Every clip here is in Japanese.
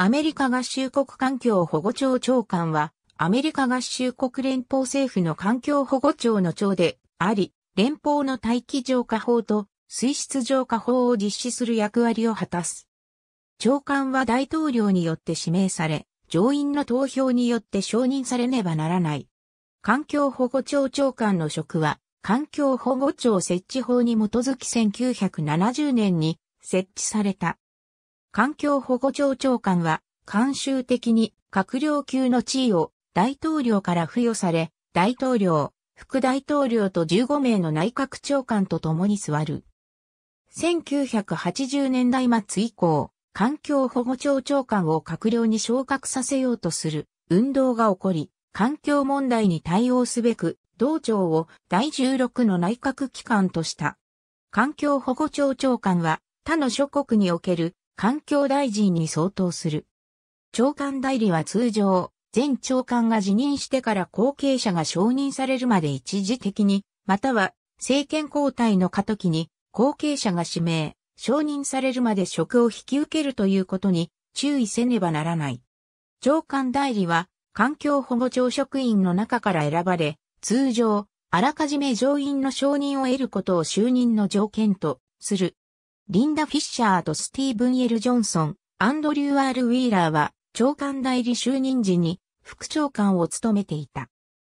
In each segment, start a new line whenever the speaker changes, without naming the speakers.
アメリカ合衆国環境保護庁長官は、アメリカ合衆国連邦政府の環境保護庁の長であり、連邦の大気浄化法と水質浄化法を実施する役割を果たす。長官は大統領によって指名され、上院の投票によって承認されねばならない。環境保護庁長官の職は、環境保護庁設置法に基づき1970年に設置された環境保護庁長官は、慣習的に閣僚級の地位を大統領から付与され、大統領、副大統領と15名の内閣長官と共に座る。1980年代末以降、環境保護庁長官を閣僚に昇格させようとする運動が起こり、環境問題に対応すべく、同庁を第16の内閣機関とした。環境保護庁長官は他の諸国における環境大臣に相当する。長官代理は通常、前長官が辞任してから後継者が承認されるまで一時的に、または政権交代の過渡期に後継者が指名、承認されるまで職を引き受けるということに注意せねばならない。長官代理は環境保護庁職員の中から選ばれ、通常、あらかじめ上院の承認を得ることを就任の条件とする。リンダ・フィッシャーとスティーブン・イェル・ジョンソン、アンドリュー・アール・ウィーラーは、長官代理就任時に、副長官を務めていた。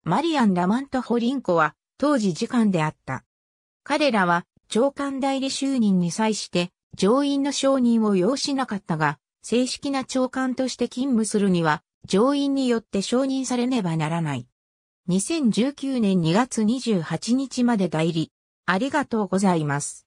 マリアン・ラマント・ホリンコは、当時次官であった。彼らは、長官代理就任に際して、上院の承認を要しなかったが、正式な長官として勤務するには、上院によって承認されねばならない。2019年2月28日まで代理。ありがとうございま
す。